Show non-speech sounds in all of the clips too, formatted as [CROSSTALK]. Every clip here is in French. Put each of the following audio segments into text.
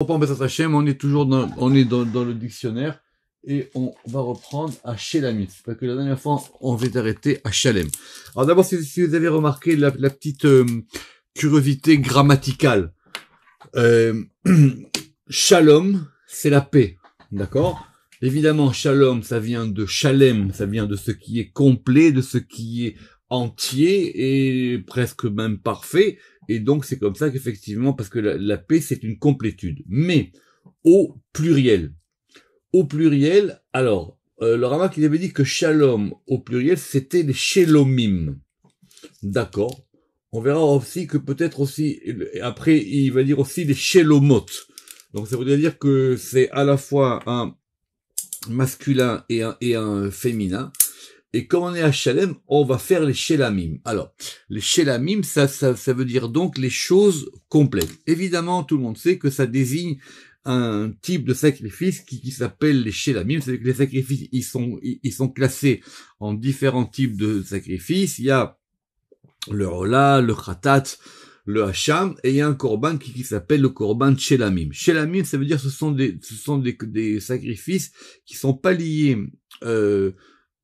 on est toujours dans, on est dans, dans, le dictionnaire et on va reprendre à Shelamit. Parce que la dernière fois, on va arrêter à Shalem. Alors d'abord, si, vous avez remarqué la, petite euh, curiosité grammaticale. Euh, [CLEARS THROAT] shalom, c'est la paix. D'accord Évidemment, shalom, ça vient de shalem, ça vient de ce qui est complet, de ce qui est entier et presque même parfait. Et donc c'est comme ça qu'effectivement, parce que la, paix c'est une complétude. Mais au pluriel, au pluriel, alors euh, le Ramak il avait dit que shalom au pluriel c'était les shalomim. D'accord. On verra aussi que peut-être aussi après il va dire aussi les shalomot. Donc ça voudrait dire que c'est à la fois un masculin et un féminin. Et comme on est à Shalem, on va faire les Shelamim. Alors, les Shelamim, ça, ça, ça veut dire donc les choses complètes. Évidemment, tout le monde sait que ça désigne un type de sacrifice qui, qui s'appelle les Shelamim. C'est que les sacrifices, ils sont, ils sont classés en différents types de sacrifices. Il y a le Rola, le Khatat, le Hacham, et il y a un korban qui, qui s'appelle le korban Shelamim. Shelamim, ça veut dire ce sont des, ce sont des, des sacrifices qui sont pas liés, euh,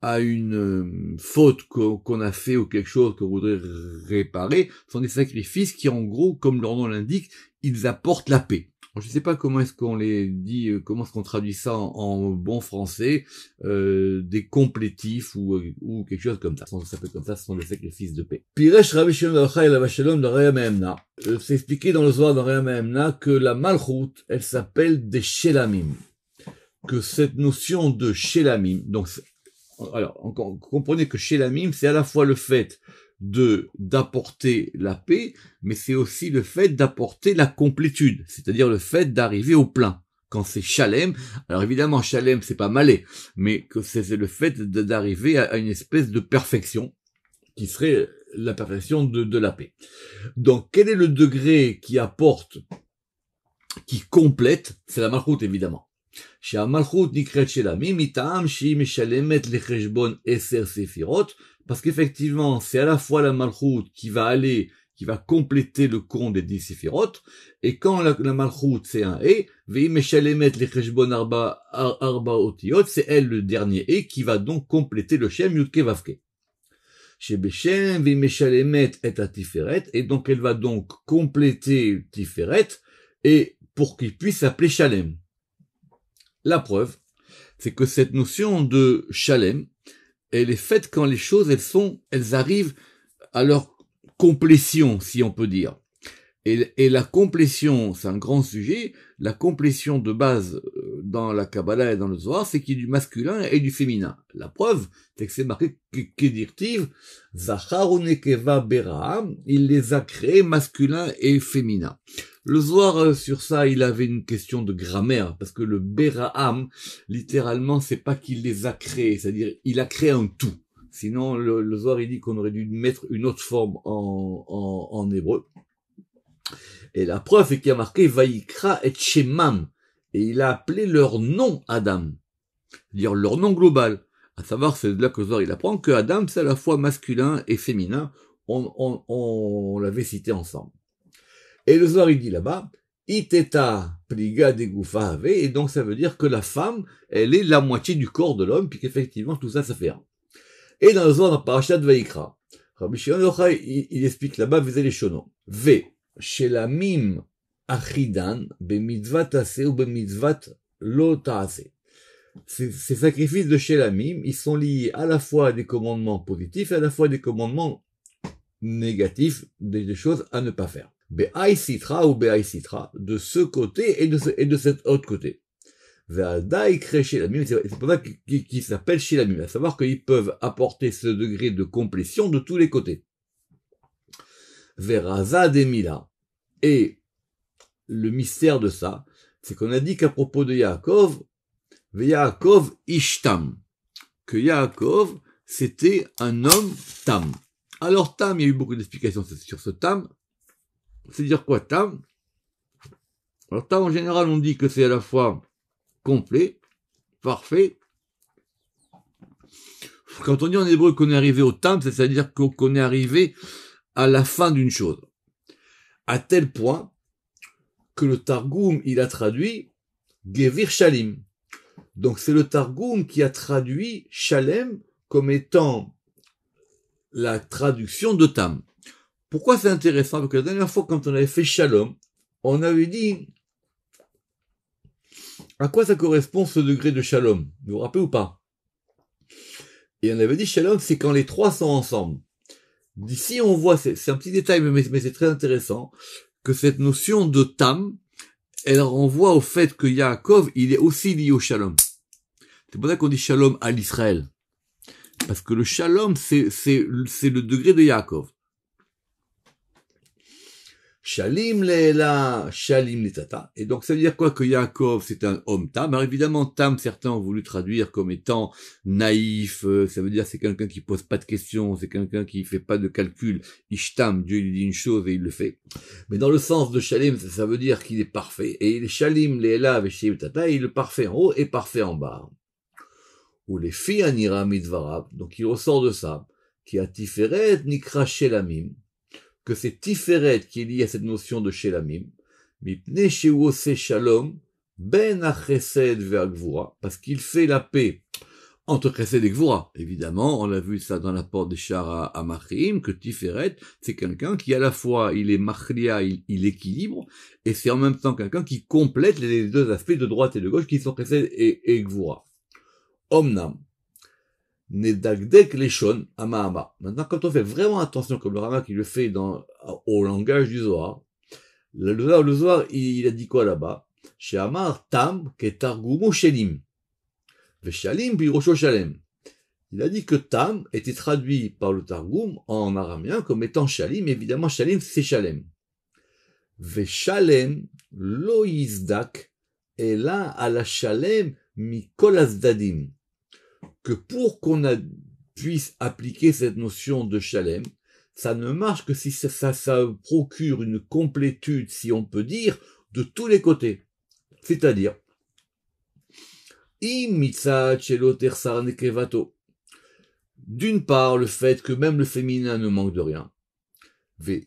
à une euh, faute qu'on a fait ou quelque chose qu'on voudrait réparer, sont des sacrifices qui, en gros, comme leur nom l'indique, ils apportent la paix. je ne sais pas comment est-ce qu'on les dit, euh, comment est-ce qu'on traduit ça en, bon français, euh, des complétifs ou, euh, ou quelque chose comme ça. Ça s'appelle comme ça, ce sont des sacrifices de paix. Piresh Rabbi Shalom C'est expliqué dans le Zohar de que la malchoute, elle s'appelle des shelamim. Que cette notion de shelamim, donc alors, comprenez que chez la mime, c'est à la fois le fait de d'apporter la paix, mais c'est aussi le fait d'apporter la complétude, c'est-à-dire le fait d'arriver au plein. Quand c'est chalem, alors évidemment chalem c'est pas malais, mais que c'est le fait d'arriver à, une espèce de perfection qui serait la perfection de, la paix. Donc quel est le degré qui apporte, qui complète C'est la malroute évidemment. שהמלכות נקראת שלה מי מטעם שהיא משלמת לחשבון עשר ספירות, parce qu'effectivement, c'est à la fois la malchoute qui va aller, qui va compléter le compte des dix séphirotes, et quand la, la malchoute c'est un et, lecheshbon arba, arba otiot, c'est elle le dernier et qui va donc compléter le shem yudke vavke. Shebeshem veimeshalemet est à tiferet, et donc elle va donc compléter tiferet, et pour qu'il puisse s'appeler shalem. La preuve, c'est que cette notion de chalem, elle est faite quand les choses, elles sont, elles arrivent à leur complétion, si on peut dire. Et, la complétion, c'est un grand sujet, la complétion de base euh, dans la Kabbalah et dans le Zohar, c'est qu'il y a du masculin et du féminin. La preuve, c'est que c'est marqué Kedirtiv, Zachar Beraham, il les a créés masculin et féminin. Le Zohar, euh, sur ça, il avait une question de grammaire, parce que le Beraham, littéralement, c'est pas qu'il les a créés, c'est-à-dire, il a créé un tout. Sinon, le, le Zohar, il dit qu'on aurait dû mettre une autre forme en hébreu. Et la preuve est qu'il a marqué Vaikra et Shemam. Et il a appelé leur nom Adam. C'est-à-dire leur nom global. À savoir, c'est de là que Zor il apprend que Adam, c'est à la fois masculin et féminin. On, l'avait cité ensemble. Et le Zor, il dit là-bas, Iteta pliga de et donc ça veut dire que la femme, elle est la moitié du corps de l'homme, qu'effectivement, tout ça, ça fait un. Et dans le Zohar, dans Parashat Vaikra, Rabbi Shimon il, il explique là-bas, vous les chonon. V achidan, Ces, sacrifices de Shelamim, ils sont liés à la fois à des commandements positifs et à la fois à des commandements négatifs, des, choses à ne pas faire. ou de ce côté et de, cet autre côté. la c'est pour ça qu'ils s'appellent Shelamim, à savoir qu'ils peuvent apporter ce degré de complétion de tous les côtés. Veraza Et le mystère de ça, c'est qu'on a dit qu'à propos de Yaakov, Yaakov Ishtam, que Yaakov, c'était un homme Tam. Alors Tam, il y a eu beaucoup d'explications sur ce Tam. C'est dire quoi Tam Alors Tam, en général, on dit que c'est à la fois complet, parfait. Quand on dit en hébreu qu'on est arrivé au Tam, c'est-à-dire qu'on est arrivé à la fin d'une chose. À tel point que le Targoum, il a traduit Gevir Shalim. Donc c'est le Targoum qui a traduit Shalem comme étant la traduction de Tam. Pourquoi c'est intéressant Parce que la dernière fois, quand on avait fait Shalom, on avait dit à quoi ça correspond ce degré de Shalom Vous vous rappelez ou pas Et on avait dit Shalom, c'est quand les trois sont ensemble. D'ici, on voit, c'est un petit détail, mais, mais c'est très intéressant, que cette notion de tam, elle renvoie au fait que Yaakov, il est aussi lié au shalom. C'est pour ça qu'on dit shalom à l'Israël. Parce que le shalom, c'est le degré de Yaakov. Shalim Leela, Shalim Letata. Et donc, ça veut dire quoi que Yaakov, c'est un homme tam. Alors évidemment, tam, certains ont voulu traduire comme étant naïf. Euh, ça veut dire c'est quelqu'un qui pose pas de questions, c'est quelqu'un qui fait pas de calcul. Ishtam, Dieu lui dit une chose et il le fait. Mais dans le sens de Shalim, ça, veut dire qu'il est parfait. Et il Shalim Leela, Shalim Letata, il est parfait en haut et parfait en bas. Ou les filles Anira Midvarab. Donc, il ressort de ça. Qui a craché la mime que c'est Tiferet qui est lié à cette notion de Shelamim, mais Shalom, Ben parce qu'il fait la paix entre Chesed et Gvura. Évidemment, on l'a vu ça dans la porte des Chara à que Tiferet, c'est quelqu'un qui à la fois, il est Machria, il, équilibre, et c'est en même temps quelqu'un qui complète les deux aspects de droite et de gauche qui sont Chesed et, et Gvura. Omnam, Leshon Amahama. Maintenant, quand on fait vraiment attention, comme le Rama qui le fait dans, au langage du Zohar, le, Zohar, le il, a dit quoi là-bas Amar Tam Ketargumu Shelim. Il a dit que Tam était traduit par le Targum en araméen comme étant Shalim. Évidemment, Shalim, c'est Shalem. Veshalem Loizdak à la Shalem Mikol que pour qu'on puisse appliquer cette notion de chalem, ça ne marche que si ça, ça, ça, procure une complétude, si on peut dire, de tous les côtés. C'est-à-dire, d'une part, le fait que même le féminin ne manque de rien. Et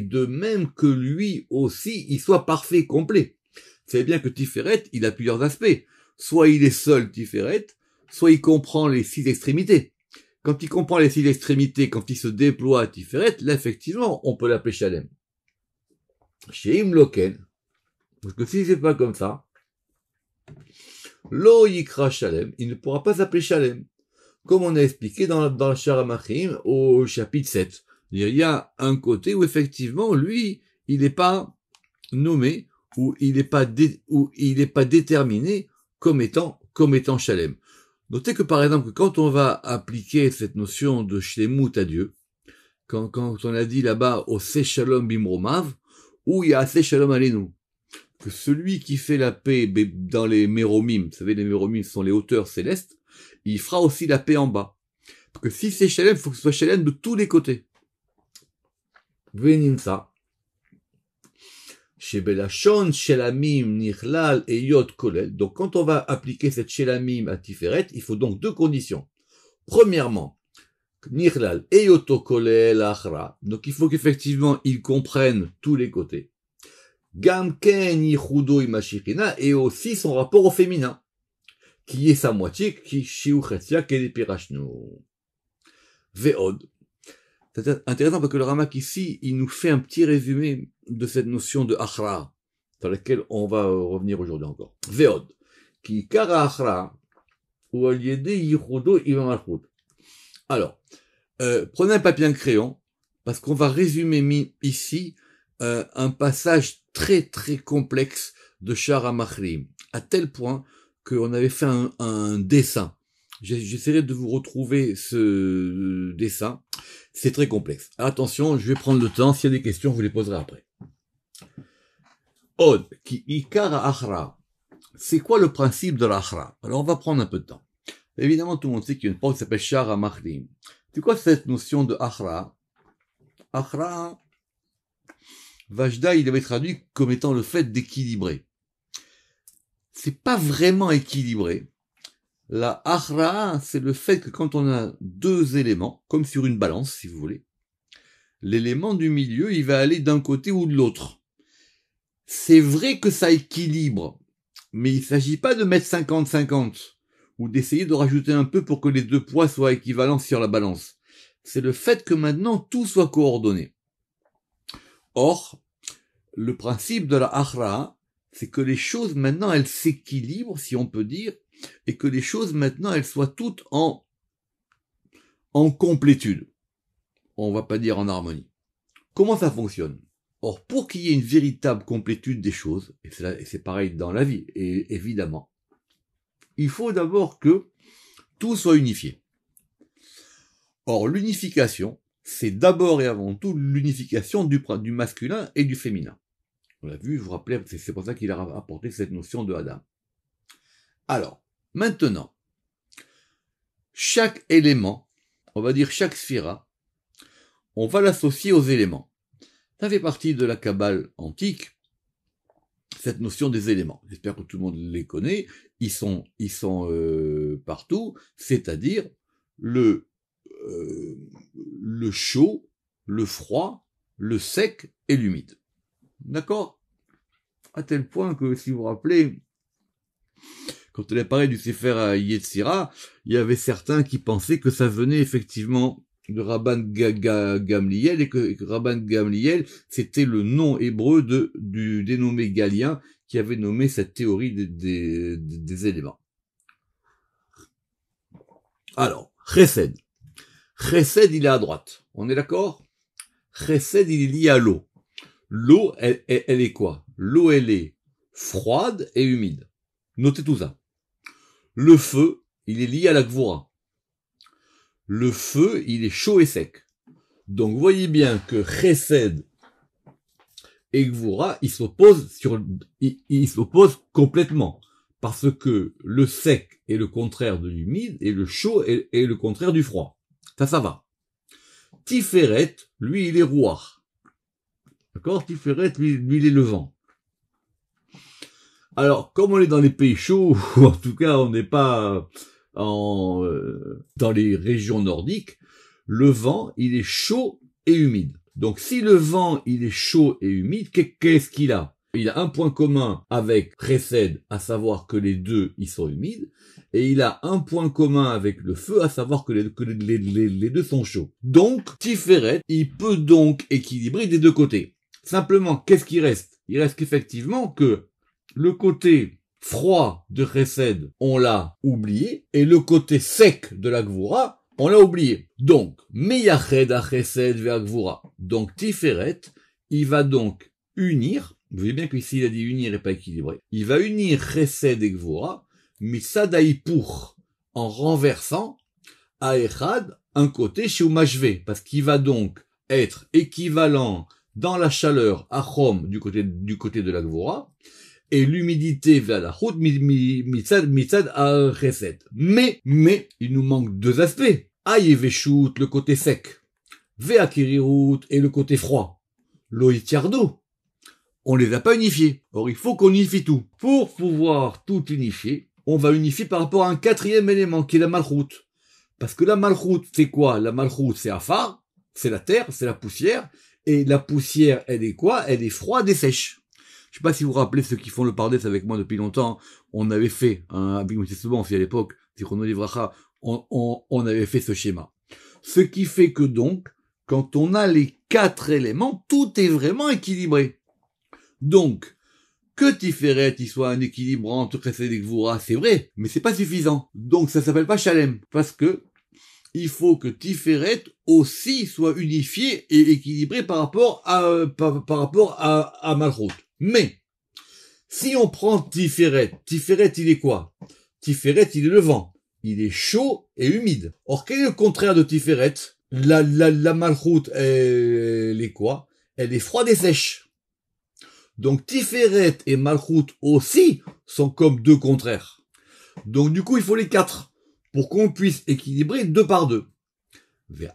de même que lui aussi, il soit parfait, complet savez bien que Tiferet, il a plusieurs aspects. Soit il est seul Tiferet, soit il comprend les six extrémités. Quand il comprend les six extrémités, quand il se déploie à Tiferet, là, effectivement, on peut l'appeler Shalem. Chez Imloken, parce que si c'est pas comme ça, Lo Yikra Shalem, il ne pourra pas s'appeler Chalem. Comme on a expliqué dans, dans le Sharamachim au chapitre 7. Il y a un côté où effectivement, lui, il n'est pas nommé où il n'est pas, il pas déterminé comme étant, comme étant Shalem. Notez que par exemple, quand on va appliquer cette notion de Shlemut à Dieu, quand, on a dit là-bas au Shalom Bimromav, où il y a Shalom Alenu, que celui qui fait la paix dans les Meromim, vous savez, les Meromim sont les hauteurs célestes, il fera aussi la paix en bas. Parce que si c'est Shalem, il faut que ce soit Shalem de tous les côtés. ça. Donc, quand on va appliquer cette shelamim à Tiferet, il faut donc deux conditions. Premièrement, kolel achra. Donc, il faut qu'effectivement, ils comprennent tous les côtés. Gamken et aussi son rapport au féminin, qui est sa moitié, qui shiuchetia Veod. C'est intéressant parce que le Ramak ici, il nous fait un petit résumé de cette notion de achra, dans laquelle on va euh, revenir aujourd'hui encore. Veod, qui kara ou Alors, euh, prenez un papier un crayon, parce qu'on va résumer ici euh, un passage très très complexe de Shara Mahrim, à tel point qu'on avait fait un, dessin. J'essaierai de vous retrouver ce dessin. C'est très complexe. attention, je vais prendre le temps. S'il y a des questions, je vous les poserai après. Od, qui ikara Achra. C'est quoi le principe de l'Achra Alors on va prendre un peu de temps. Évidemment, tout le monde sait qu'il y a une porte qui s'appelle Shara Mahlim. C'est quoi cette notion de Achra Achra, Vajda, il avait traduit comme étant le fait d'équilibrer. C'est pas vraiment équilibré. La Achra, c'est le fait que quand on a deux éléments, comme sur une balance, si vous voulez, l'élément du milieu, il va aller d'un côté ou de l'autre c'est vrai que ça équilibre, mais il ne s'agit pas de mettre 50-50 ou d'essayer de rajouter un peu pour que les deux poids soient équivalents sur la balance. C'est le fait que maintenant tout soit coordonné. Or, le principe de la Ahra, c'est que les choses maintenant elles s'équilibrent, si on peut dire, et que les choses maintenant elles soient toutes en, en complétude. On va pas dire en harmonie. Comment ça fonctionne? Or, pour qu'il y ait une véritable complétude des choses, et c'est pareil dans la vie, et évidemment, il faut d'abord que tout soit unifié. Or, l'unification, c'est d'abord et avant tout l'unification du, du, masculin et du féminin. On l'a vu, je vous rappelez, c'est pour ça qu'il a apporté cette notion de Adam. Alors, maintenant, chaque élément, on va dire chaque sphère, on va l'associer aux éléments. Ça fait partie de la cabale antique, cette notion des éléments. J'espère que tout le monde les connaît. Ils sont, ils sont euh, partout, c'est-à-dire le, euh, le chaud, le froid, le sec et l'humide. D'accord À tel point que, si vous vous rappelez, quand elle a parlé du Sefer à Yetzira, il y avait certains qui pensaient que ça venait effectivement de Rabban Gamliel et que Rabban Gamliel c'était le nom hébreu de, du dénommé Galien qui avait nommé cette théorie des, éléments. Alors, Chesed. Chesed, il est à droite. On est d'accord Chesed, il est lié à l'eau. L'eau, elle, est quoi L'eau, elle est froide et humide. Notez tout ça. Le feu, il est lié à la gvoura le feu, il est chaud et sec. Donc voyez bien que Chesed et Gvura, ils s'opposent sur, complètement. Parce que le sec est le contraire de l'humide et le chaud est, le contraire du froid. Ça, ça va. Tiferet, lui, il est roi. D'accord Tiferet, lui, il est le vent. Alors, comme on est dans les pays chauds, ou [LAUGHS] en tout cas, on n'est pas, en, euh, dans les régions nordiques, le vent, il est chaud et humide. Donc si le vent, il est chaud et humide, qu'est-ce qu'il a Il a un point commun avec précède, à savoir que les deux, ils sont humides, et il a un point commun avec le feu, à savoir que les, deux sont chauds. Donc, Tiferet, il peut donc équilibrer des deux côtés. Simplement, qu'est-ce qui reste Il reste effectivement que le côté froid de Chesed, on l'a oublié, et le côté sec de la Gvura, on l'a oublié. Donc, Meyached à Chesed vers Donc, Tiferet, il va donc unir, vous voyez bien qu'ici il a dit unir et pas équilibré, il va unir Chesed et Gvura, pour en renversant à un côté chez Oumajvé, parce qu'il va donc être équivalent dans la chaleur à Chom du côté, du côté de la Gvura, et l'humidité vers la route mitzad mitzad à reset. Mais, mais, il nous manque deux aspects. Véchut, le côté sec. Veakirirut et le côté froid. Loïtiardo. On les a pas unifiés. Or, il faut qu'on unifie tout. Pour pouvoir tout unifier, on va unifier par rapport à un quatrième élément qui est la malroute. Parce que la malroute, c'est quoi La malroute, c'est Afar, c'est la terre, c'est la poussière. Et la poussière, elle est quoi Elle est froide et sèche. Je sais pas si vous vous rappelez ceux qui font le Pardès avec moi depuis longtemps. On avait fait, un Big bon aussi à l'époque, c'est on, avait fait ce schéma. Ce qui fait que donc, quand on a les quatre éléments, tout est vraiment équilibré. Donc, que Tiferet y soit un équilibre entre Chesed et Gvura, c'est vrai, mais c'est pas suffisant. Donc ça s'appelle pas Chalem, parce que il faut que Tiferet aussi soit unifié et équilibré par rapport à euh, par, rapport à, à mais, si on prend Tiferet, Tiferet il est quoi Tiferet il est le vent. Il est chaud et humide. Or, quel est le contraire de Tiferet La, la, malchoute, elle, est quoi Elle est froide et sèche. Donc Tiferet et Malchoute aussi sont comme deux contraires. Donc du coup, il faut les quatre pour qu'on puisse équilibrer deux par deux. Et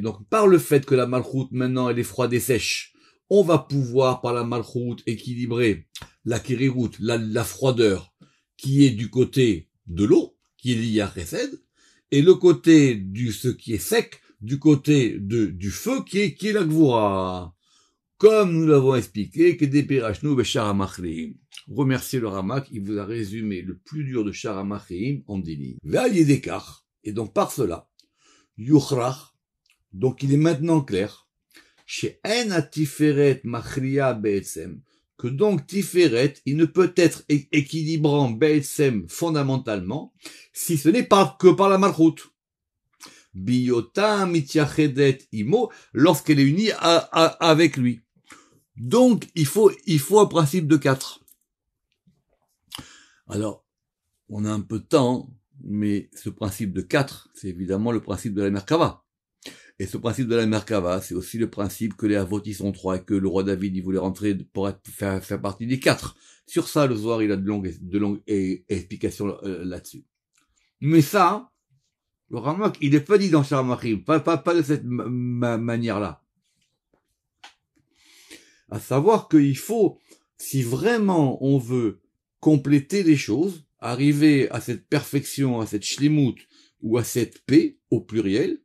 donc par le fait que la Malchoute maintenant elle est froide et sèche, on va pouvoir par la malchoute équilibrer la kériroute, la, froideur qui est du côté de l'eau, qui est liée à et le côté du ce qui est sec, du côté de, du feu qui est, qui est la gvoura. Comme nous l'avons expliqué, que des ben, Remerciez le Ramak, il vous a résumé le plus dur de charamachrim en délit. d'écart et donc par cela, Yuchrach, donc il est maintenant clair, chez En Tiferet Machria belsem que donc Tiferet, il ne peut être équilibrant BSM fondamentalement, si ce n'est pas que par la malroute Biota Mityachedet Imo, lorsqu'elle est unie avec lui. Donc, il faut, il faut un principe de quatre. Alors, on a un peu de temps, mais ce principe de quatre, c'est évidemment le principe de la Merkava. Et ce principe de la Merkava, c'est aussi le principe que les avotis sont trois et que le roi David, il voulait rentrer pour être, faire, partie des quatre. Sur ça, le soir, il a de longues, explications euh, là-dessus. Mais ça, le Ramak, il n'est pas dit dans Charmachim, pas, de cette manière-là. À savoir qu'il faut, si vraiment on veut compléter les choses, arriver à cette perfection, à cette shlimut, ou à cette paix, au pluriel,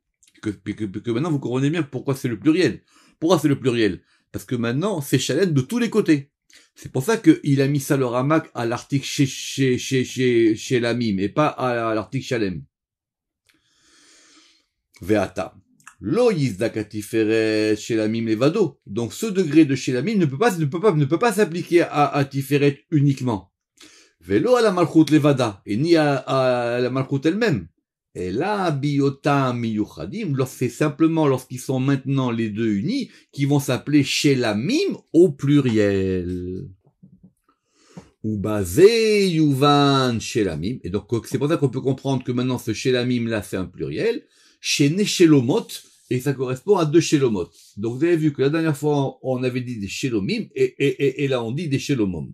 que, maintenant vous comprenez bien pourquoi c'est le pluriel. Pourquoi c'est le pluriel Parce que maintenant, c'est Chalène de tous les côtés. C'est pour ça qu'il a mis ça le ramac à l'article chez, chez, chez, chez, chez la et pas à l'article Chalem. Veata. Loïsdakatiferet chez la mime levado. Donc ce degré de chez la ne peut pas, ne peut pas, ne peut pas s'appliquer à, à uniquement. Vélo à la malchoute levada et ni à, à la malchoute elle-même. Et là, Biota Miyuchadim, c'est simplement lorsqu'ils sont maintenant les deux unis, qu'ils vont s'appeler Shelamim au pluriel. Ou basé Yuvan Shelamim. Et donc, c'est pour ça qu'on peut comprendre que maintenant ce Shelamim là, c'est un pluriel. Shene Shelomot, et ça correspond à deux Shelomot. Donc, vous avez vu que la dernière fois, on avait dit des Shelomim, et, et, et, là, on dit des Shelomom.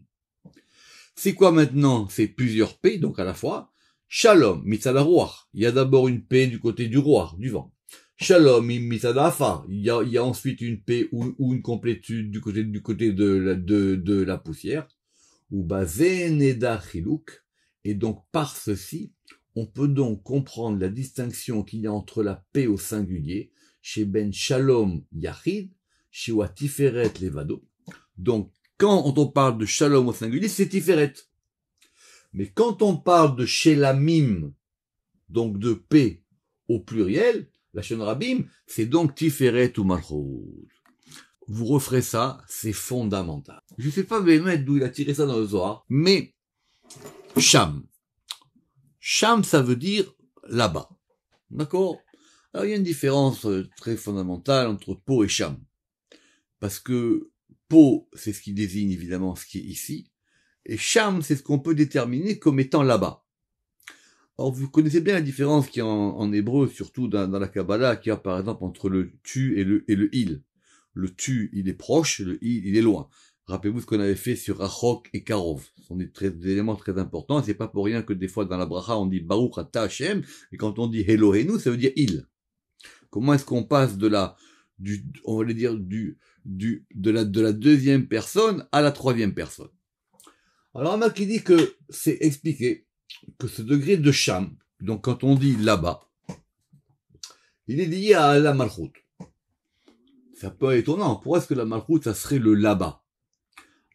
C'est quoi maintenant? C'est plusieurs pays donc à la fois. Shalom, roar, Il y a d'abord une paix du côté du roi, du vent. Shalom, afar. Il y a, il y a ensuite une paix ou, une complétude du côté, du côté de, la, de, la poussière. Ou Bazeneda chilouk. Et donc, par ceci, on peut donc comprendre la distinction qu'il y a entre la paix au singulier, chez Ben Shalom yachid, chez Watiferet Levado. Donc, quand on parle de Shalom au singulier, c'est Tiferet. Mais quand on parle de Shelamim, donc de paix au pluriel, la rabim, c'est donc Tiferet ou Malchut. Vous referez ça, c'est fondamental. Je ne sais pas d'où il a tiré ça dans le Zohar, mais Sham. Sham, ça veut dire là-bas. D'accord Alors il y a une différence euh, très fondamentale entre Po et Sham. Parce que Po, c'est ce qui désigne évidemment ce qui est ici, et Sham, c'est ce qu'on peut déterminer comme étant là-bas. Or, vous connaissez bien la différence qu'il y a en, hébreu, surtout dans, la Kabbalah, qu'il y a par exemple entre le tu et le, et le il. Le tu, il est proche, le il, il est loin. Rappelez-vous ce qu'on avait fait sur Achok et Karov. Ce sont des, très, éléments très importants. C'est pas pour rien que des fois dans la bracha, on dit Baruch Ata Hashem, et quand on dit Elohenu, ça veut dire il. Comment est-ce qu'on passe de la, du, on va dire, du, du, de la, de la deuxième personne à la troisième personne? Alors Rama qui dit que c'est expliqué que ce degré de cham, donc quand on dit là-bas, il est lié à la malroute C'est un peu étonnant. Pourquoi est-ce que la Malchoute, ça serait le là-bas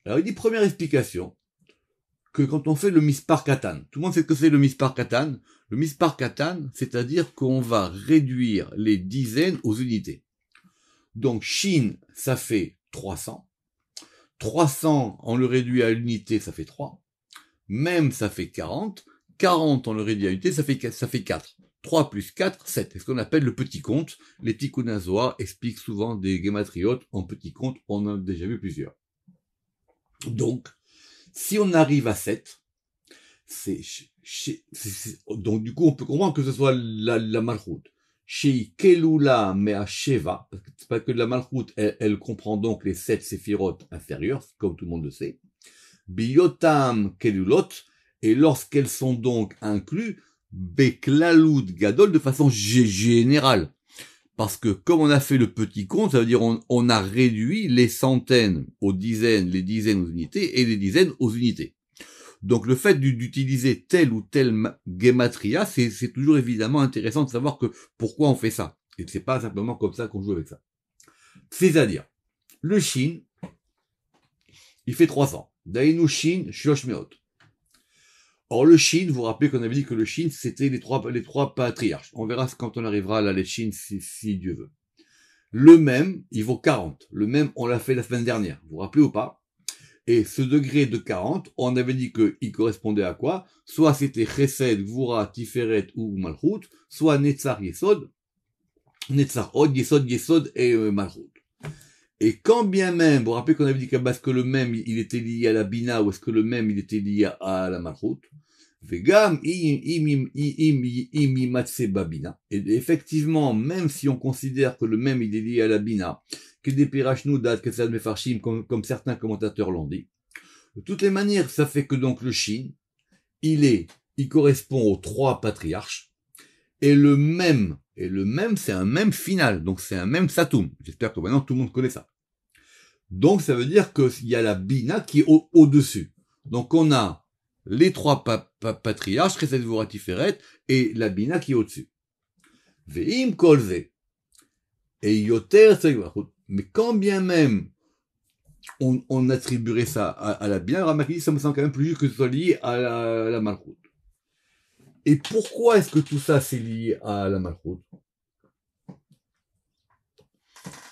Alors il dit première explication, que quand on fait le Mispar Katan, tout le monde sait ce que c'est le Mispar Katan. Le Mispar Katan, c'est-à-dire qu'on va réduire les dizaines aux unités. Donc Chine, ça fait 300. 300, on le réduit à unité, ça fait 3. Même, ça fait 40. 40, on le réduit à l'unité, ça fait, ça fait 4. 3 plus 4, 7. C'est ce qu'on appelle le petit compte. Les nazois expliquent souvent des gématriotes en petit compte. On en a déjà vu plusieurs. Donc, si on arrive à 7, c'est, donc du coup, on peut comprendre que ce soit la, la chez Kelula Measheva, c'est pas que de la malchoute, elle, comprend donc les sept séphirotes inférieures, comme tout le monde le sait. Biotam Kelulot, et lorsqu'elles sont donc incluses, Beklaloud Gadol de façon générale. Parce que comme on a fait le petit compte, ça veut dire on a réduit les centaines aux dizaines, les dizaines aux unités et les dizaines aux unités. Donc le fait d'utiliser telle ou telle gematria, c'est toujours évidemment intéressant de savoir que pourquoi on fait ça. Et c'est pas simplement comme ça qu'on joue avec ça. C'est-à-dire, le chine, il fait 300. Dainu Shin, Shoshmeot. Or, le chine, vous vous rappelez qu'on avait dit que le chine, c'était les trois, les trois patriarches. On verra quand on arrivera à la Shin, si, si Dieu veut. Le même, il vaut 40. Le même, on l'a fait la semaine dernière. Vous vous rappelez ou pas et ce degré de 40, on avait dit qu'il correspondait à quoi Soit c'était Chesed, Gvura, Tiferet ou Malchut, soit Netzar, Yesod, Netzar, Yesod, Yesod et Malchut. Et quand bien même, vous vous rappelez qu'on avait dit qu'à que le même, il était lié à la Bina, ou est-ce que le même, il était lié à la Malchut Vegam, Babina. Et effectivement, même si on considère que le même, il est lié à la Bina, que des que ça comme, certains commentateurs l'ont dit. De toutes les manières, ça fait que donc le Chine, il est, il correspond aux trois patriarches, et le même, et le même, c'est un même final, donc c'est un même satum. J'espère que maintenant tout le monde connaît ça. Donc ça veut dire qu'il y a la bina qui est au-dessus. donc on a les trois patriarches, et la bina qui est au-dessus. kolze. Et mais quand bien même on, attribuerait ça à, la bien, ça me semble quand même plus juste que ce soit lié à la, à Et pourquoi est-ce que tout ça c'est lié à la malchoute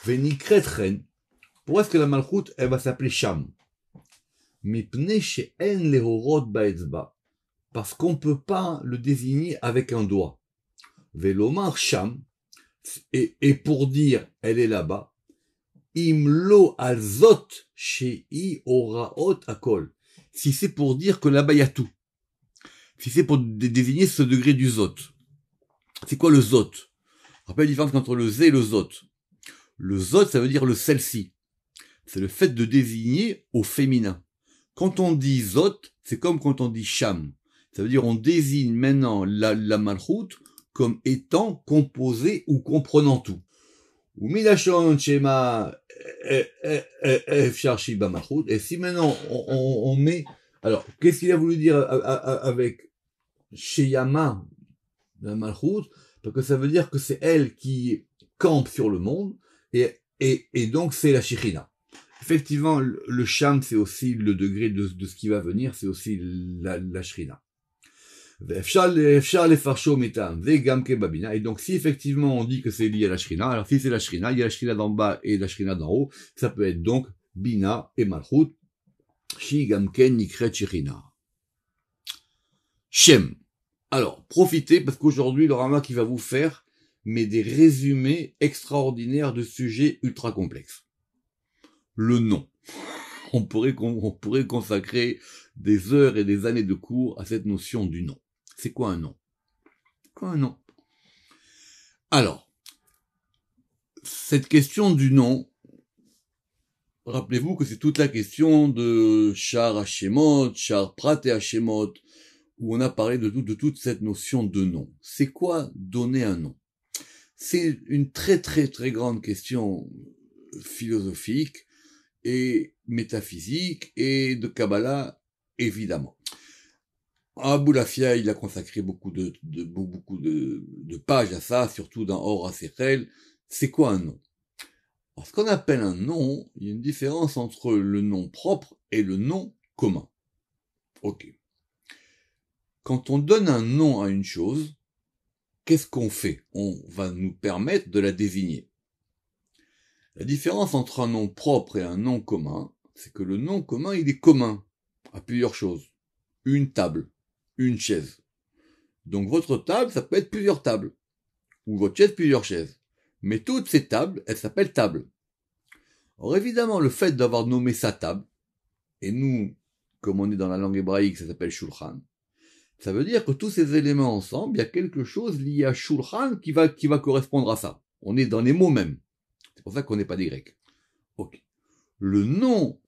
Vénikretren, pourquoi est-ce que la malchoute, elle va s'appeler Sham parce qu'on ne peut pas le désigner avec un doigt. Velomar Sham, et pour dire elle est là-bas, Imlo alzot shei oraot akol. Si c'est pour dire que là-bas il y a tout. Si c'est pour désigner ce degré du zot. C'est quoi le zot Rappelle la différence entre le Z et le zot. Le zot, ça veut dire le celle-ci. C'est le fait de désigner au féminin. Quand on dit zot, c'est comme quand on dit sham. Ça veut dire on désigne maintenant la, la comme étant composée ou comprenant tout. Eh, eh, eh, et si maintenant on, on, met, alors qu'est-ce qu'il a voulu dire euh, euh, euh, avec Sheyama la Parce que ça veut dire que c'est elle qui campe sur le monde et, et, et donc c'est la Shechina. Effectivement, le Sham, c'est aussi le degré de, de, ce qui va venir, c'est aussi la, la et donc, si effectivement on dit que c'est lié à la shrina, alors si c'est la shrina, il y a la shrina d'en bas et la shrina d'en haut, ça peut être donc bina et malchut, shi gamken Shem. Alors, profitez parce qu'aujourd'hui, le Rama qui va vous faire, mais des résumés extraordinaires de sujets ultra complexes. Le nom. On pourrait, on pourrait consacrer des heures et des années de cours à cette notion du nom. C'est quoi un nom Quoi un nom Alors, cette question du nom, rappelez-vous que c'est toute la question de Char Hashemot, Char Prat et Hashemot, où on a parlé de, de toute cette notion de nom. C'est quoi donner un nom C'est une très très très grande question philosophique et métaphysique et de Kabbalah évidemment. Abou ah, Lafia, il a consacré beaucoup de, beaucoup de, pages à ça, surtout dans Assez Réel. C'est quoi un nom Ce qu'on appelle un nom, il y a une différence entre le nom propre et le nom commun. Ok. Quand on donne un nom à une chose, qu'est-ce qu'on fait On va nous permettre de la désigner. La différence entre un nom propre et un nom commun, c'est que le nom commun, il est commun à plusieurs choses. Une table une chaise. Donc votre table, ça peut être plusieurs tables. Ou votre chaise, plusieurs chaises. Mais toutes ces tables, elles s'appellent table. Or évidemment, le fait d'avoir nommé sa table, et nous, comme on est dans la langue hébraïque, ça s'appelle shulchan, ça veut dire que tous ces éléments ensemble, il y a quelque chose lié à shulchan qui va, qui va correspondre à ça. On est dans les mots mêmes. C'est pour ça qu'on n'est pas des Grecs. Ok. Le nom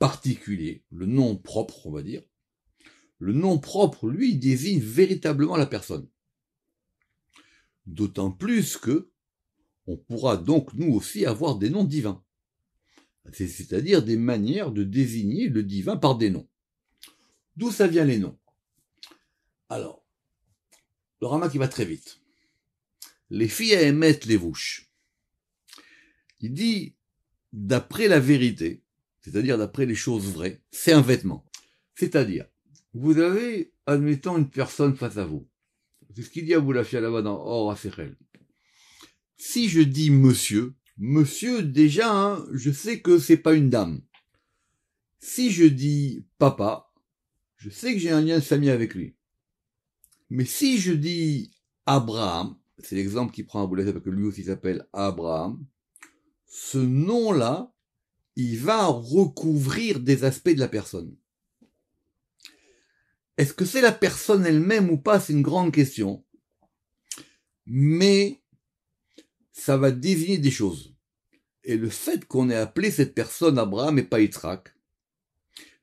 particulier, le nom propre, on va dire, le nom propre, lui, désigne véritablement la personne. D'autant plus que on pourra donc nous aussi avoir des noms divins. C'est-à-dire des manières de désigner le divin par des noms. D'où ça vient les noms Alors, le Rama qui va très vite. Les filles à les vouches. Il dit, d'après la vérité, c'est-à-dire d'après les choses vraies, c'est un vêtement. C'est-à-dire, vous avez, admettons, une personne face à vous. C'est ce qu'il dit a, vous la là-bas dans Or à Si je dis monsieur, monsieur, déjà, hein, je sais que c'est pas une dame. Si je dis papa, je sais que j'ai un lien de famille avec lui. Mais si je dis Abraham, c'est l'exemple qui prend à Boulet parce que lui aussi s'appelle Abraham, ce nom-là, il va recouvrir des aspects de la personne. Est-ce que c'est la personne elle-même ou pas C'est une grande question. Mais ça va désigner des choses. Et le fait qu'on ait appelé cette personne Abraham et pas Yitzhak,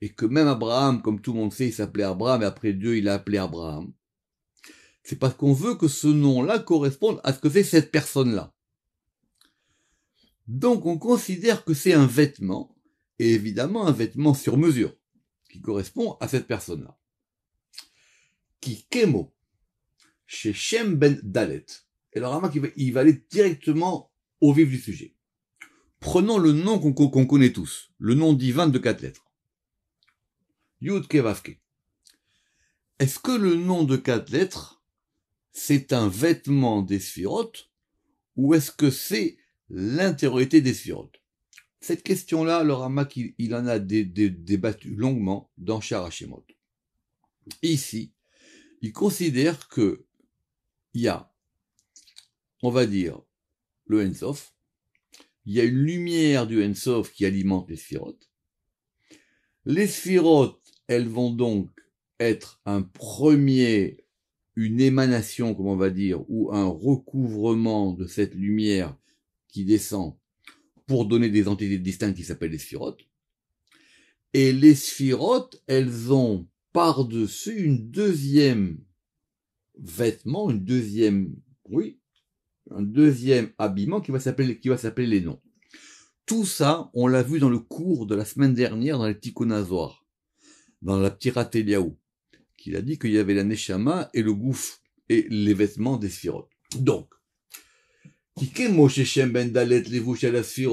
et que même Abraham, comme tout le monde sait, il s'appelait Abraham et après Dieu, il a appelé Abraham, c'est parce qu'on veut que ce nom-là corresponde à ce que c'est cette personne-là. Donc on considère que c'est un vêtement, et évidemment un vêtement sur mesure, qui correspond à cette personne-là qui chez Shem ben Dalet. Et le Ramak, il va, aller directement au vif du sujet. Prenons le nom qu'on connaît tous, le nom divin de quatre lettres. Yud Kevavke. Est-ce que le nom de quatre lettres, c'est un vêtement des sphirotes ou est-ce que c'est l'intériorité des sphirotes Cette question-là, le Ramak, il, en a débattu longuement dans Charachemot. Ici, il considère que il y a, on va dire, le Ensof, il y a une lumière du Ensof qui alimente les sphirotes. Les sphirotes, elles vont donc être un premier, une émanation, comme on va dire, ou un recouvrement de cette lumière qui descend pour donner des entités distinctes qui s'appellent les sphirotes. Et les sphirotes, elles ont par-dessus une deuxième vêtement, une deuxième, oui, un deuxième habillement qui va s'appeler, qui va s'appeler les noms. Tout ça, on l'a vu dans le cours de la semaine dernière dans les Tikkunazoar, dans la Ptirat Eliaou, qu'il a dit qu'il y avait la Nechama et le gouffre et les vêtements des sphirotes. Donc, Ben Dalet Vechen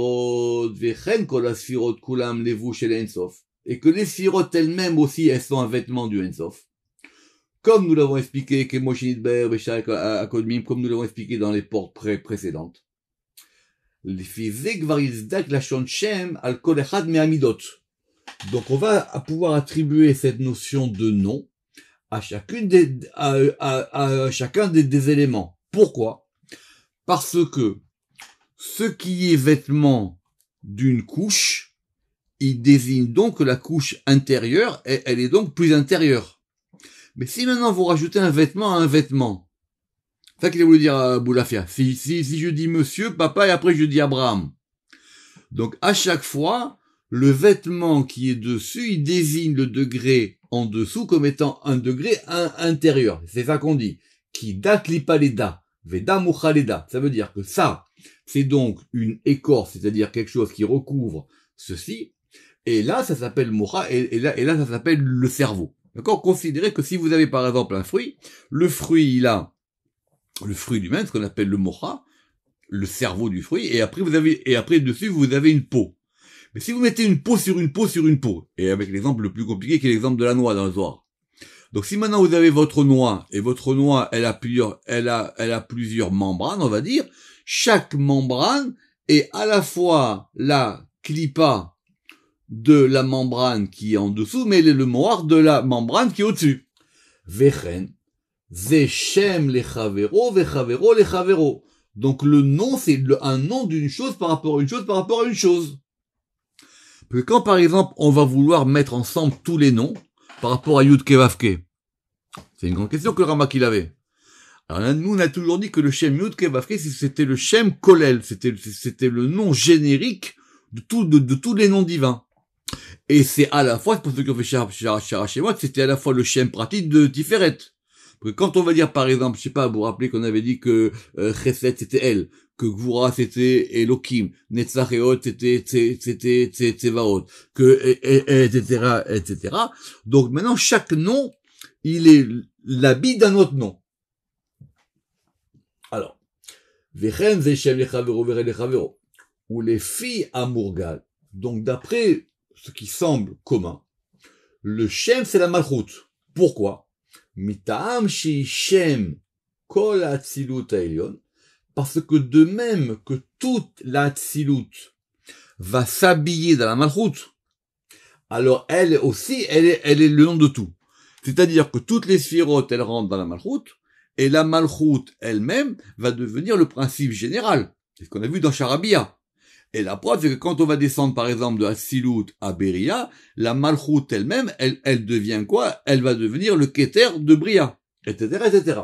Kulam Ensof et que les sirotes elles-mêmes aussi, elles sont un vêtement du Ensof. Comme nous l'avons expliqué, comme nous l'avons expliqué dans les portes pré précédentes. Donc on va pouvoir attribuer cette notion de nom à chacune des, à, chacun des, des éléments. Pourquoi? Parce que ce qui est vêtement d'une couche, il désigne donc la couche intérieure et elle est donc plus intérieure. Mais si maintenant vous rajoutez un vêtement à un vêtement, ça qu'il a voulu dire à euh, Boulafia. Si, si, si je dis monsieur, papa et après je dis Abraham. Donc à chaque fois, le vêtement qui est dessus, il désigne le degré en dessous comme étant un degré intérieur. C'est ça qu'on dit. Qui date l'ipaleda. Veda Ça veut dire que ça, c'est donc une écorce, c'est-à-dire quelque chose qui recouvre ceci, et là, ça s'appelle mocha, et, là, et là, ça s'appelle le cerveau. D'accord Considérez que si vous avez par exemple un fruit, le fruit, il a le fruit du même ce qu'on appelle le mocha, le cerveau du fruit, et après vous avez, et après dessus, vous avez une peau. Mais si vous mettez une peau sur une peau sur une peau, et avec l'exemple le plus compliqué qui est l'exemple de la noix dans le soir. Donc si maintenant vous avez votre noix, et votre noix, elle a plusieurs, elle a, elle a plusieurs membranes, on va dire, chaque membrane est à la fois la clipa, de la membrane qui est en dessous, mais le moir de la membrane qui est au-dessus. Vechen, Zechem le Chavero, Vechavero Donc le nom, c'est un nom d'une chose par rapport à une chose par rapport à une chose. Puis quand par exemple on va vouloir mettre ensemble tous les noms par rapport à Yud Kevavke, c'est une grande question que le Rama qu'il avait. Alors nous on a toujours dit que le Shem Yud Kevavke c'était le Shem Kolel, c'était c'était le nom générique de tous les noms divins. Et c'est à la fois, c'est pour ça qu'on fait Charachemot, c'était à la fois le Shem pratique de Tiferet. Parce que quand on va dire, par exemple, je sais pas, vous vous rappelez qu'on avait dit que euh, Chesed, c'était elle, que Goura, c'était Elohim, Netzach et c'était, c'était, Tsevaot, que, etc., etc. Donc maintenant, chaque nom, il est l'habit d'un autre nom. Alors, Vechen, Zechem, Lechavero, Vere, Lechavero, ou les filles à Mourgal. Donc d'après ce qui semble commun. Le Shem, c'est la Malchoute. Pourquoi Mitam Shem kol Parce que de même que toute la va s'habiller dans la Malchoute, alors elle aussi, elle est, elle est le nom de tout. C'est-à-dire que toutes les sphirotes, elles rentrent dans la Malchoute, et la Malchoute elle-même va devenir le principe général. C'est ce qu'on a vu dans Charabia. Et la preuve, c'est que quand on va descendre, par exemple, de Asilut à Beria, la Malchut elle-même, elle, elle devient quoi Elle va devenir le Keter de Bria, etc., etc.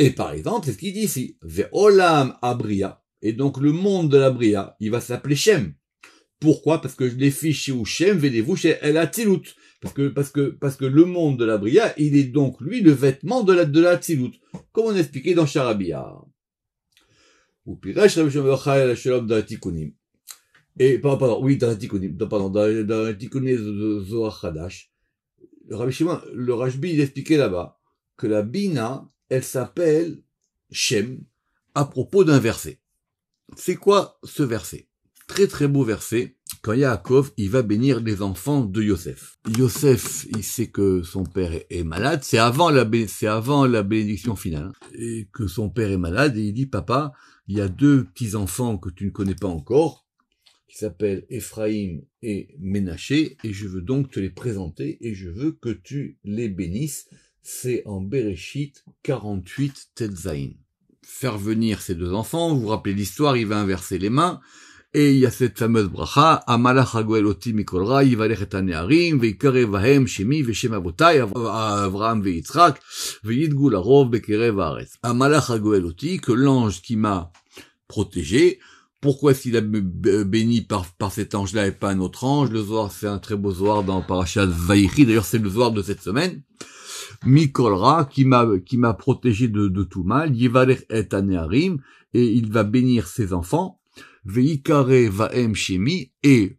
Et par exemple, c'est ce qu'il dit ici, Ve'olam à Bria. Et donc, le monde de la Bria, il va s'appeler Shem. Pourquoi Parce que les fiches chez Shem, venez-vous chez El Parce que, parce que, parce que le monde de la Bria, il est donc, lui, le vêtement de la, de la Comme on expliquait dans Charabia. Ou Rabbi Shalom dans Et, pardon, oui, dans, le Rajbi, il expliquait là-bas que la Bina, elle s'appelle Shem à propos d'un verset. C'est quoi ce verset Très très beau verset. Quand Yaakov, il va bénir les enfants de Yosef. Yosef, il sait que son père est malade. C'est avant la, c'est avant la bénédiction finale. Et que son père est malade et il dit, papa, il y a deux petits-enfants que tu ne connais pas encore, qui s'appellent Ephraim et Ménaché, et je veux donc te les présenter, et je veux que tu les bénisses. C'est en Bereshit 48 Tetzain. Faire venir ces deux enfants, vous vous rappelez l'histoire, il va inverser les mains, et il y a cette fameuse bracha, Amalach Hagoeloti Mikolra, Yivalech et Anéarim, Veikare Vahem, Shemi, Veshem Avotai, Avraham Veitzrak, Veidgou Larov, Bekere Vares. Amalach Hagoeloti, que l'ange qui m'a protégé, pourquoi s'il a béni par, cet ange-là et pas un autre ange Le Zohar, c'est un très beau soir dans Parashat Vaïri, d'ailleurs c'est le soir de cette semaine. Mikolra, qui m'a, qui m'a protégé de, de tout mal, Yivalech et Anéarim, et il va bénir ses enfants, Veikare Vaem Shimi, et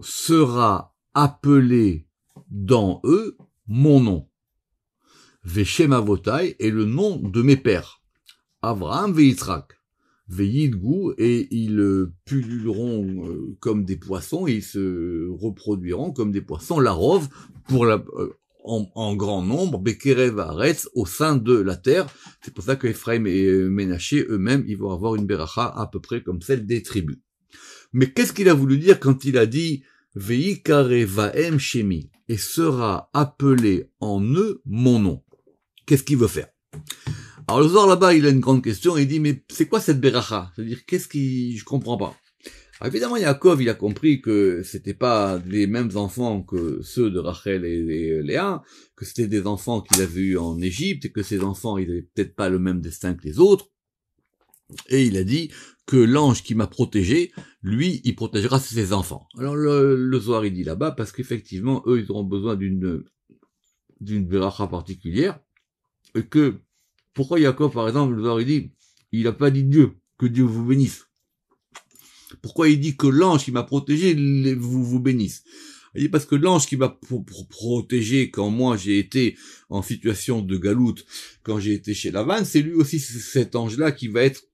sera appelé dans eux mon nom. Veshem est le nom de mes pères. Avraham Veitrak. goût et ils euh, pulluleront euh, comme des poissons, et ils se reproduiront comme des poissons. La rove, pour la, euh, en, grand nombre, va Aretz, au sein de la terre. C'est pour ça que Ephraim et euh, Ménaché eux-mêmes, ils vont avoir une beracha à peu près comme celle des tribus. Mais qu'est-ce qu'il a voulu dire quand il a dit Veikarevaem Shemi et sera appelé en eux mon nom Qu'est-ce qu'il veut faire alors le là-bas, il a une grande question, il dit, mais c'est quoi cette beracha C'est-à-dire, qu'est-ce qui... Je comprends pas évidemment, Yaakov, il a compris que c'était pas les mêmes enfants que ceux de Rachel et, Léa, que c'était des enfants qu'il avait eus en Égypte, et que ces enfants, ils avaient peut-être pas le même destin que les autres. Et il a dit que l'ange qui m'a protégé, lui, il protégera ses enfants. Alors le, le Zohar, il dit là-bas, parce qu'effectivement, eux, ils auront besoin d'une d'une particulière, et que, pourquoi Yaakov, par exemple, le Zohar, il dit, il n'a pas dit Dieu, que Dieu vous bénisse. Pourquoi il dit que l'ange qui m'a protégé vous, vous bénisse Il dit parce que l'ange qui m'a protégé quand moi j'ai été en situation de galoute, quand j'ai été chez vanne, c'est lui aussi cet ange-là qui va être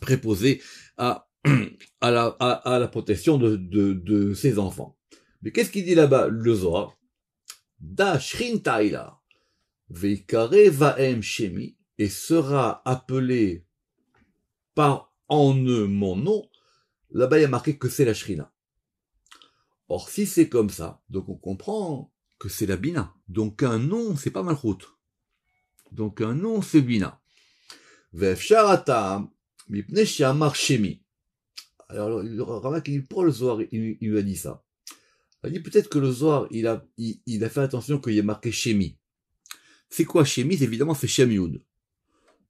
préposé à, [CLEARS THROAT] à, la, à, la protection de, de, ses enfants. Mais qu'est-ce qu'il dit là-bas, le Zohar Taila, Vaem Shemi, et sera appelé par en eux mon nom, là-bas il y a marqué que c'est la Shrina. Or, si c'est comme ça, donc on comprend que c'est la Bina. Donc un nom, c'est pas Malchut. Donc un nom, c'est Bina. Alors, le Ramak, il prend le Zohar, il, lui a dit ça. Il a dit peut-être que le Zohar, il a, il, a fait attention qu'il y ait marqué Shemi. C'est quoi Shemi Évidemment, c'est Shemioun.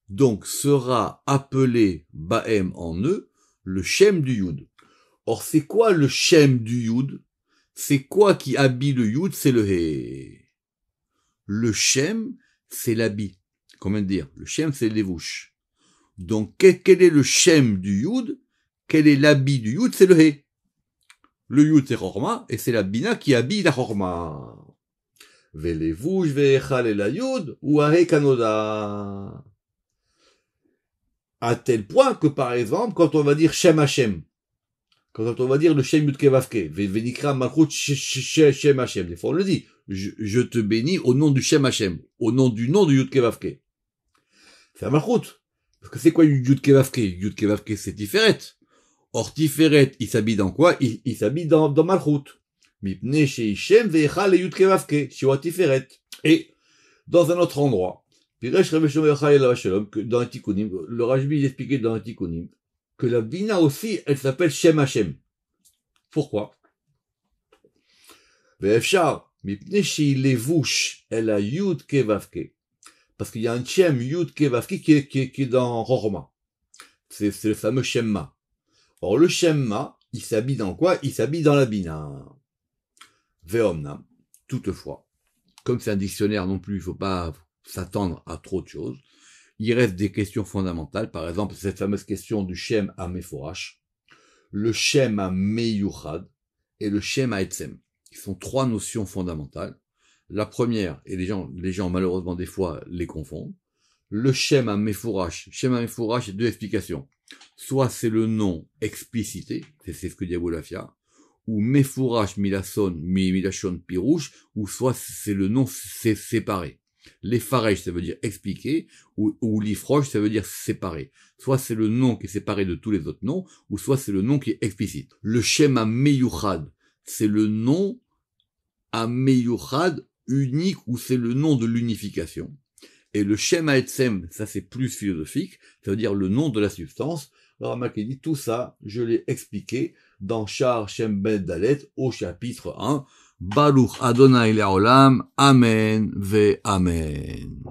Donc, sera appelé Baem en eux, le Shem du Yud. Or, c'est quoi le Shem du Yud C'est quoi qui habille le Yud C'est le He. Le Shem, c'est l'habit. Comment dire Le Shem, c'est l'évouche. Donc, quel est le Shem du Yud Quel est l'habit du Yud C'est le hé. Le Yud, c'est Horma, et c'est la Bina qui habille la Horma. Je vé la Yud, ou kanoda. À tel point que, par exemple, quand on va dire Shem Hashem, quand on va dire le Shem Yudkevavke, Venikra Malchut Shem Hashem, des fois on le dit, je, te bénis au nom du Shem Hashem, au nom du nom de Yudkevavke. C'est un Malchut. Parce que c'est quoi Yudkevavke Yudkevavke, c'est Tiferet. Or, Tiferet, il s'habille dans quoi Il, s'habille dans, dans Malchut. Et, dans un autre endroit, dans le Rajbi expliquait dans un que la bina aussi, elle s'appelle Shem Hashem. Pourquoi parce qu'il y a un Shem Yud Kevavke qui est, qui, est, qui dans Rorma. C'est le fameux Shemma. Or, le Shemma, il s'habille dans quoi Il s'habille dans la Bina. Veomna. Toutefois, comme c'est un dictionnaire non plus, il faut pas, s'attendre à trop de choses. Il reste des questions fondamentales, par exemple cette fameuse question du Shem à le Shem à Meyuchad et le Shem à Etsem qui sont trois notions fondamentales. La première, et les gens, les gens malheureusement des fois les confondent, le Shem à Meforash. Shem à deux explications. Soit c'est le nom explicité, c'est ce que dit Lafia ou Mefourash Milason, Milashon Pirouche, ou soit c'est le nom séparé. Les ça veut dire expliquer, ou, ou ça veut dire séparer. Soit c'est le nom qui est séparé de tous les autres noms, ou soit c'est le nom qui est explicite. Le schéma meyuchad, c'est le nom à meyuchad unique, ou c'est le nom de l'unification. Et le schéma etsem, ça c'est plus philosophique, ça veut dire le nom de la substance. Alors Maké dit, tout ça, je l'ai expliqué dans Char Shem Ben Dalet au chapitre 1. Baruch Adonai Olam, Amen ve Amen.